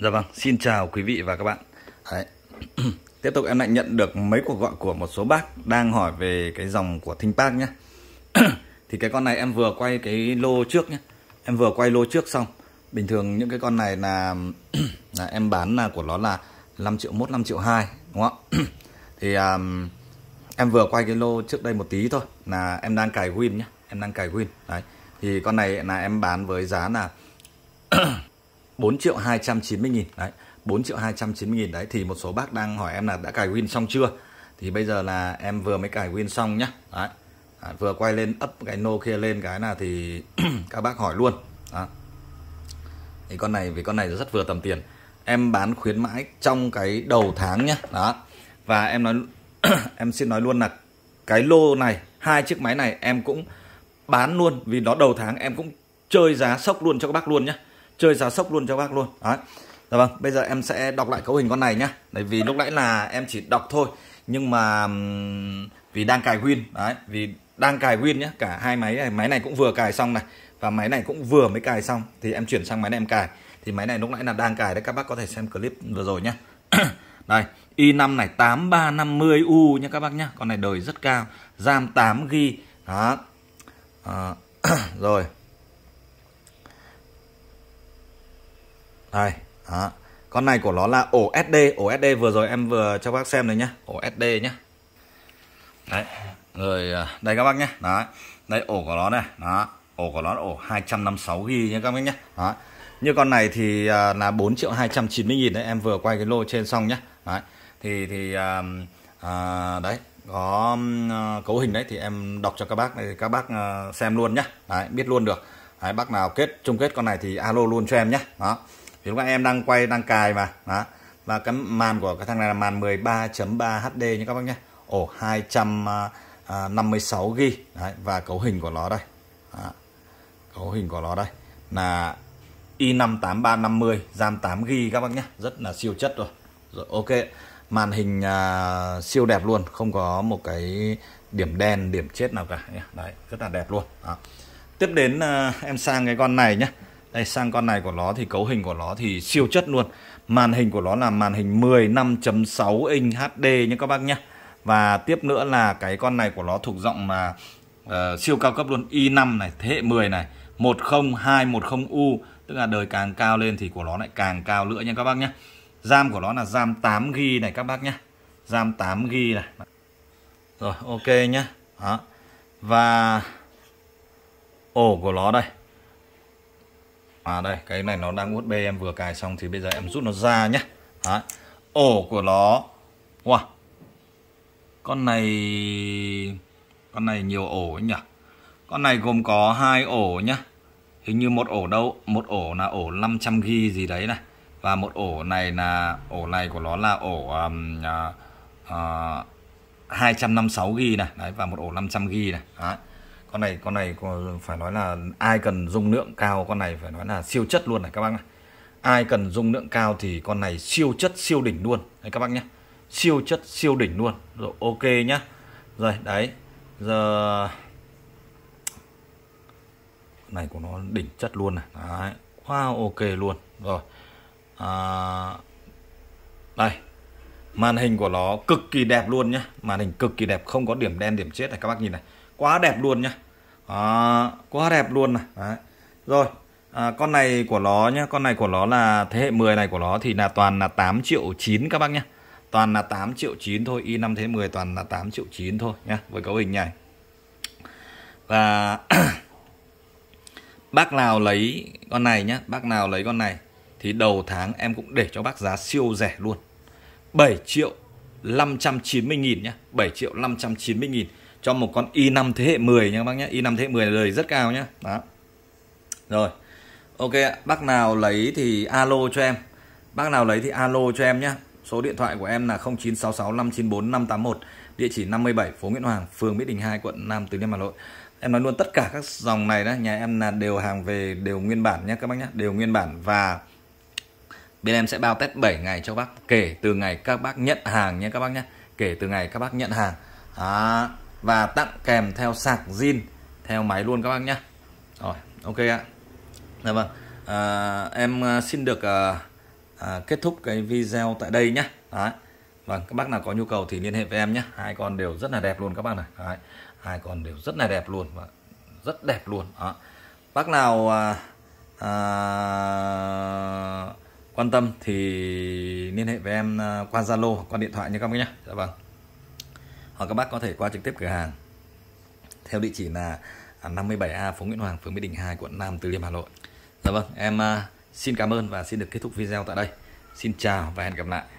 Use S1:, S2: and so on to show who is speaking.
S1: Dạ vâng, xin chào quý vị và các bạn. Đấy. Tiếp tục em lại nhận được mấy cuộc gọi của một số bác đang hỏi về cái dòng của Thinh nhé. thì cái con này em vừa quay cái lô trước nhé. Em vừa quay lô trước xong. Bình thường những cái con này là là em bán là của nó là 5 triệu 1, 5 triệu 2 đúng không ạ? thì um, em vừa quay cái lô trước đây một tí thôi là em đang cài win nhé. Em đang cài win. Đấy. Thì con này là em bán với giá là 4 triệu 290 nghìn đấy 4 triệu 290 nghìn đấy thì một số bác đang hỏi em là đã cài win xong chưa thì bây giờ là em vừa mới cài win xong nhá đấy. À, vừa quay lên ấp cái nô kia lên cái là thì các bác hỏi luôn đó. thì con này vì con này rất vừa tầm tiền em bán khuyến mãi trong cái đầu tháng nhá đó và em nói em xin nói luôn là cái lô này hai chiếc máy này em cũng bán luôn vì nó đầu tháng em cũng chơi giá sốc luôn cho các bác luôn nhá chơi giá sốc luôn cho bác luôn đấy dạ vâng bây giờ em sẽ đọc lại cấu hình con này nhá bởi vì lúc nãy là em chỉ đọc thôi nhưng mà vì đang cài win đấy vì đang cài win nhá cả hai máy này máy này cũng vừa cài xong này và máy này cũng vừa mới cài xong thì em chuyển sang máy này em cài thì máy này lúc nãy là đang cài đấy các bác có thể xem clip vừa rồi nhá đây i5 này 8350U nha các bác nhá con này đời rất cao RAM 8 g đó à, rồi Đây, đó. Con này của nó là ổ SD, ổ SD vừa rồi em vừa cho bác xem này nhá, ổ SD nhá. Đấy. Rồi à, đây các bác nhá. đó, Đây ổ của nó này, đó. Ổ của nó là ổ 256 GB nhá các bác nhá. Đó. Như con này thì à, là 4 triệu 290 nghìn đấy, em vừa quay cái lô trên xong nhá. Đấy. Thì thì à, à, đấy, có à, cấu hình đấy thì em đọc cho các bác này các bác xem luôn nhá. Đấy, biết luôn được. Đấy, bác nào kết chung kết con này thì alo luôn cho em nhá. Đó thì lúc nãy em đang quay đang cài mà đó và cái màn của cái thằng này là màn 13.3 HD nha các bác nhé ổ 256 g và cấu hình của nó đây đó. cấu hình của nó đây là i58350 RAM 8 g các bác nhé rất là siêu chất rồi, rồi ok màn hình à, siêu đẹp luôn không có một cái điểm đen điểm chết nào cả đấy rất là đẹp luôn đó. tiếp đến à, em sang cái con này nhé đây sang con này của nó thì cấu hình của nó thì siêu chất luôn màn hình của nó là màn hình 15.6 inch HD nhé các bác nhé và tiếp nữa là cái con này của nó thuộc giọng mà uh, siêu cao cấp luôn i5 này thế hệ 10 này 10210U tức là đời càng cao lên thì của nó lại càng cao nữa nha các bác nhé RAM của nó là RAM 8GB này các bác nhé RAM 8GB này rồi ok nhé đó. và ổ của nó đây à đây cái này nó đang USB em vừa cài xong thì bây giờ em rút nó ra nhá Đấy. ổ của nó wow con này con này nhiều ổ ấy nhỉ con này gồm có hai ổ nhá hình như một ổ đâu một ổ là ổ 500 g gì đấy này và một ổ này là ổ này của nó là ổ um, uh, uh, 256 g này đấy và một ổ 500 g này đấy con này con này phải nói là ai cần dung lượng cao con này phải nói là siêu chất luôn này các bác ạ, ai cần dung lượng cao thì con này siêu chất siêu đỉnh luôn đấy các bác nhé siêu chất siêu đỉnh luôn rồi ok nhá rồi đấy giờ này của nó đỉnh chất luôn này đấy. wow ok luôn rồi à... đây màn hình của nó cực kỳ đẹp luôn nhá màn hình cực kỳ đẹp không có điểm đen điểm chết này các bác nhìn này quá đẹp luôn nhá đó, quá đẹp luôn này đấy. rồi à, con này của nó nhé con này của nó là thế hệ 10 này của nó thì là toàn là 8 triệu 9 các bác nhé toàn là 8 triệu 9 thôi y 5 thế hệ 10 toàn là 8 triệu 9 thôi nhé với cấu hình này và bác nào lấy con này nhé bác nào lấy con này thì đầu tháng em cũng để cho bác giá siêu rẻ luôn 7 triệu 590 nghìn nhé 7 triệu 590 nghìn cho một con i5 thế hệ 10 nha các bác nhé i5 thế hệ 10 là lời rất cao nhé đó rồi ok bác nào lấy thì alo cho em bác nào lấy thì alo cho em nhé số điện thoại của em là 0966 594 581 địa chỉ 57 phố Nguyễn Hoàng phường Mỹ Đình 2 quận Nam Từ Liêm Hà Nội em nói luôn tất cả các dòng này đó nhà em là đều hàng về đều nguyên bản nhé các bác nhé đều nguyên bản và bên em sẽ bao test 7 ngày cho bác kể từ ngày các bác nhận hàng nhé các bác nhé kể từ ngày các bác nhận hàng đó và tặng kèm theo sạc zin theo máy luôn các bác nhé rồi ok ạ dạ vâng à, em à, xin được à, à, kết thúc cái video tại đây nhé Đấy. vâng các bác nào có nhu cầu thì liên hệ với em nhé hai con đều rất là đẹp luôn các bác này Đấy. hai con đều rất là đẹp luôn và rất đẹp luôn Đó. bác nào à, à, quan tâm thì liên hệ với em à, qua Zalo qua điện thoại nhé các bác nhé dạ vâng hoặc các bác có thể qua trực tiếp cửa hàng theo địa chỉ là 57A à, Phố Nguyễn Hoàng, phường Mỹ Đình 2, quận Nam Từ Liêm, Hà Nội. Dạ vâng, em à, xin cảm ơn và xin được kết thúc video tại đây. Xin chào và hẹn gặp lại.